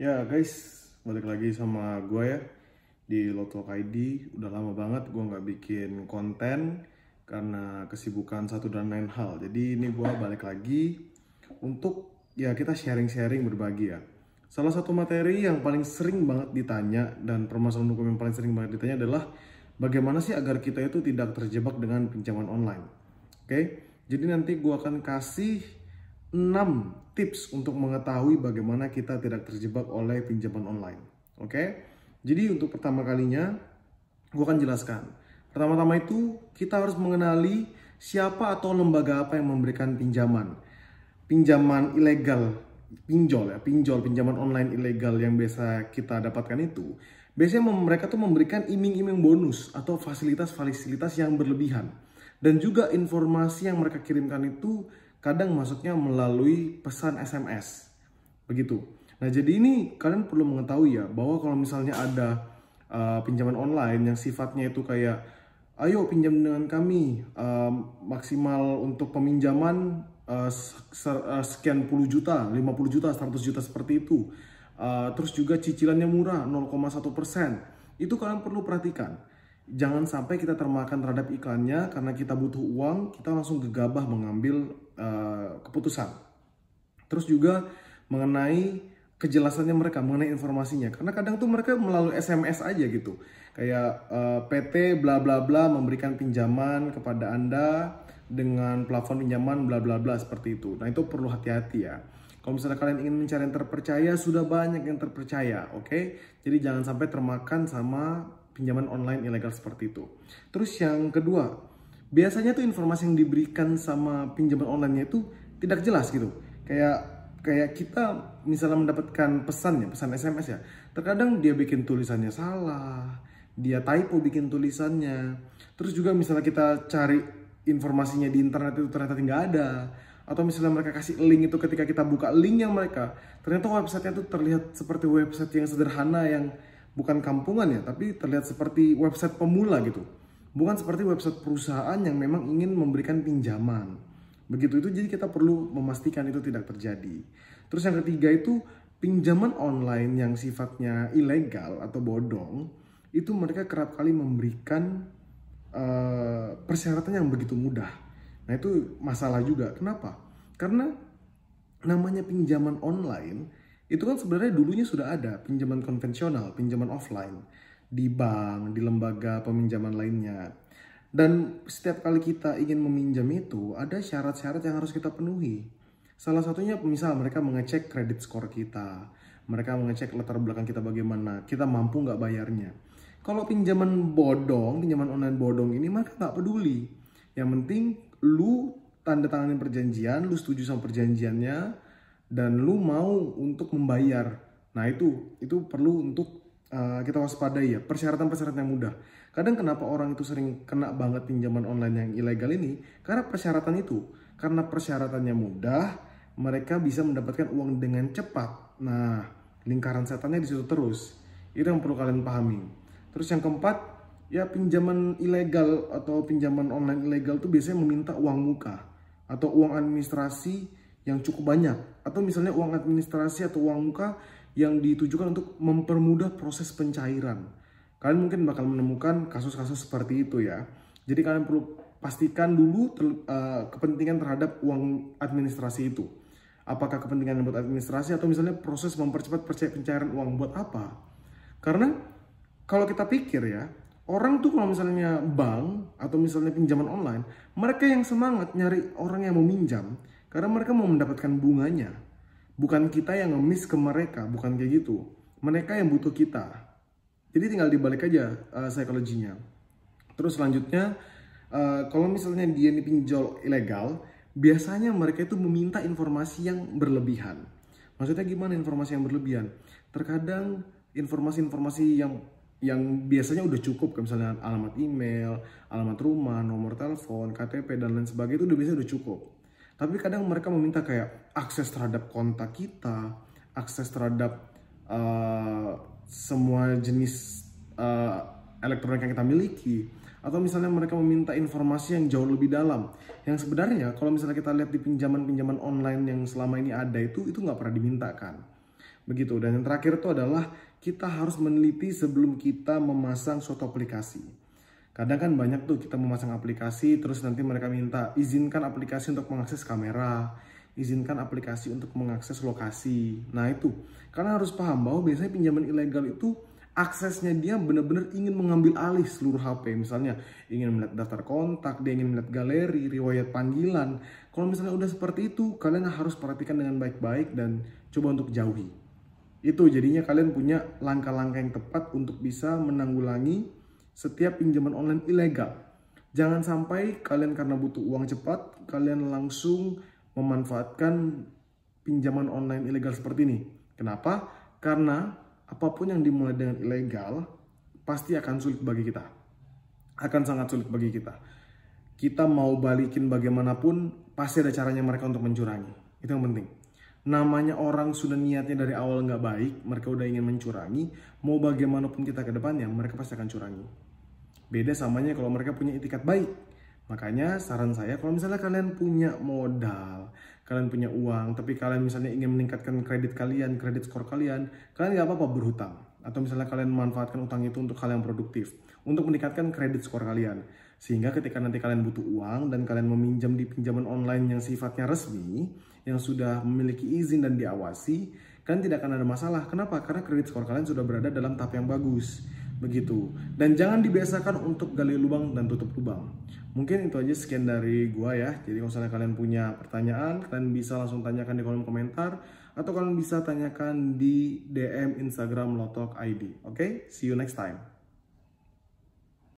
Ya guys, balik lagi sama gue ya di Lotto ID. Udah lama banget gue nggak bikin konten karena kesibukan satu dan lain hal. Jadi ini gue balik lagi untuk ya kita sharing-sharing berbagi ya. Salah satu materi yang paling sering banget ditanya dan permasalahan hukum yang paling sering banget ditanya adalah bagaimana sih agar kita itu tidak terjebak dengan pinjaman online. Oke, okay? jadi nanti gue akan kasih 6 tips untuk mengetahui bagaimana kita tidak terjebak oleh pinjaman online. Oke? Okay? Jadi untuk pertama kalinya gue akan jelaskan. Pertama-tama itu kita harus mengenali siapa atau lembaga apa yang memberikan pinjaman. Pinjaman ilegal, pinjol ya, pinjol pinjaman online ilegal yang biasa kita dapatkan itu biasanya mereka tuh memberikan iming-iming bonus atau fasilitas-fasilitas yang berlebihan. Dan juga informasi yang mereka kirimkan itu kadang masuknya melalui pesan SMS. Begitu. Nah, jadi ini kalian perlu mengetahui ya bahwa kalau misalnya ada uh, pinjaman online yang sifatnya itu kayak ayo pinjam dengan kami uh, maksimal untuk peminjaman uh, sekian puluh juta, lima puluh juta, 100 juta seperti itu. Uh, terus juga cicilannya murah 0,1 Itu kalian perlu perhatikan. Jangan sampai kita termakan terhadap iklannya karena kita butuh uang, kita langsung gegabah mengambil Eh, keputusan. Terus juga mengenai kejelasannya mereka mengenai informasinya karena kadang tuh mereka melalui SMS aja gitu kayak uh, eh, PT bla bla bla memberikan pinjaman kepada anda dengan plafon pinjaman bla bla bla seperti itu nah itu perlu hati-hati ya kalau misalnya kalian ingin mencari yang terpercaya sudah banyak yang terpercaya oke okay? jadi jangan sampai termakan sama pinjaman online ilegal seperti itu terus yang kedua biasanya tuh informasi yang diberikan sama pinjaman online itu tidak jelas gitu. Kayak kayak kita misalnya mendapatkan pesannya, pesan ya, SMS ya. Terkadang dia bikin tulisannya salah, dia typo bikin tulisannya. Terus juga misalnya kita cari informasinya di internet itu ternyata tidak ada. Atau misalnya mereka kasih link itu ketika kita buka link yang mereka, ternyata websitenya itu terlihat seperti website yang sederhana yang bukan kampungan ya, tapi terlihat seperti website pemula gitu Bukan seperti website perusahaan yang memang ingin memberikan pinjaman. Begitu itu jadi kita perlu memastikan itu tidak terjadi. Terus yang ketiga itu pinjaman online yang sifatnya ilegal atau bodong itu mereka kerap kali memberikan uh, persyaratan yang begitu mudah. Nah itu masalah juga. Kenapa? Karena namanya pinjaman online itu kan sebenarnya dulunya sudah ada pinjaman konvensional, pinjaman offline di bank, di lembaga peminjaman lainnya. Dan setiap kali kita ingin meminjam itu, ada syarat-syarat yang harus kita penuhi. Salah satunya misal mereka mengecek kredit skor kita, mereka mengecek latar belakang kita bagaimana, kita mampu nggak bayarnya. Kalau pinjaman bodong, pinjaman online bodong ini mereka nggak peduli. Yang penting lu tanda tanganin perjanjian, lu setuju sama perjanjiannya, dan lu mau untuk membayar. Nah itu, itu perlu untuk Eh, kita waspadai ya persyaratan-persyaratan yang mudah. Kadang kenapa orang itu sering kena banget pinjaman online yang ilegal ini karena persyaratan itu. Karena persyaratannya mudah, mereka bisa mendapatkan uang dengan cepat. Nah, lingkaran setannya disitu terus. Itu yang perlu kalian pahami. Terus yang keempat, ya pinjaman ilegal atau pinjaman online ilegal itu biasanya meminta uang muka atau uang administrasi yang cukup banyak atau misalnya uang administrasi atau uang muka yang ditujukan untuk mempermudah proses pencairan. Kalian mungkin bakal menemukan kasus-kasus seperti itu ya. Jadi kalian perlu pastikan dulu ter, uh, kepentingan terhadap uang administrasi itu. Apakah kepentingan buat administrasi atau misalnya proses mempercepat pencairan uang buat apa? Karena kalau kita pikir ya, orang tuh kalau misalnya bank atau misalnya pinjaman online, mereka yang semangat nyari orang yang mau minjam karena mereka mau mendapatkan bunganya. Bukan kita yang ngemis ke mereka, bukan kayak gitu. Mereka yang butuh kita. Jadi tinggal dibalik aja uh, psikologinya. Terus selanjutnya, uh, kalau misalnya dia dipinjol ilegal, biasanya mereka itu meminta informasi yang berlebihan. Maksudnya gimana informasi yang berlebihan? Terkadang informasi-informasi yang yang biasanya udah cukup kayak misalnya alamat email, alamat rumah, nomor telepon, KTP dan lain sebagainya itu udah biasanya udah cukup. Tapi kadang mereka meminta kayak akses terhadap kontak kita, akses terhadap uh, semua jenis uh, elektronik yang kita miliki, atau misalnya mereka meminta informasi yang jauh lebih dalam. Yang sebenarnya kalau misalnya kita lihat di pinjaman-pinjaman online yang selama ini ada itu itu nggak pernah dimintakan. Begitu. Dan yang terakhir itu adalah kita harus meneliti sebelum kita memasang suatu aplikasi. Kadang kan banyak tuh kita memasang aplikasi, terus nanti mereka minta izinkan aplikasi untuk mengakses kamera, izinkan aplikasi untuk mengakses lokasi. Nah itu, karena harus paham bahwa biasanya pinjaman ilegal itu aksesnya dia benar-benar ingin mengambil alih seluruh HP. Misalnya ingin melihat daftar kontak, dia ingin melihat galeri, riwayat panggilan. Kalau misalnya udah seperti itu, kalian harus perhatikan dengan baik-baik dan coba untuk jauhi. Itu jadinya kalian punya langkah-langkah yang tepat untuk bisa menanggulangi setiap pinjaman online ilegal. Jangan sampai kalian karena butuh uang cepat, kalian langsung memanfaatkan pinjaman online ilegal seperti ini. Kenapa? Karena apapun yang dimulai dengan ilegal pasti akan sulit bagi kita. Akan sangat sulit bagi kita. Kita mau balikin bagaimanapun pasti ada caranya mereka untuk mencurangi. Itu yang penting. Namanya orang sudah niatnya dari awal nggak baik, mereka udah ingin mencurangi, mau bagaimanapun kita ke depannya, mereka pasti akan curangi. Beda samanya kalau mereka punya itikat baik. Makanya saran saya kalau misalnya kalian punya modal, kalian punya uang, tapi kalian misalnya ingin meningkatkan kredit kalian, kredit skor kalian, kalian nggak apa-apa berhutang. Atau misalnya kalian manfaatkan utang itu untuk kalian produktif, untuk meningkatkan kredit skor kalian. Sehingga ketika nanti kalian butuh uang dan kalian meminjam di pinjaman online yang sifatnya resmi, yang sudah memiliki izin dan diawasi, kan tidak akan ada masalah. Kenapa? Karena kredit skor kalian sudah berada dalam tahap yang bagus begitu dan jangan dibiasakan untuk gali lubang dan tutup lubang mungkin itu aja sekian dari gua ya jadi kalau misalnya kalian punya pertanyaan kalian bisa langsung tanyakan di kolom komentar atau kalian bisa tanyakan di DM Instagram Lotok ID oke okay? see you next time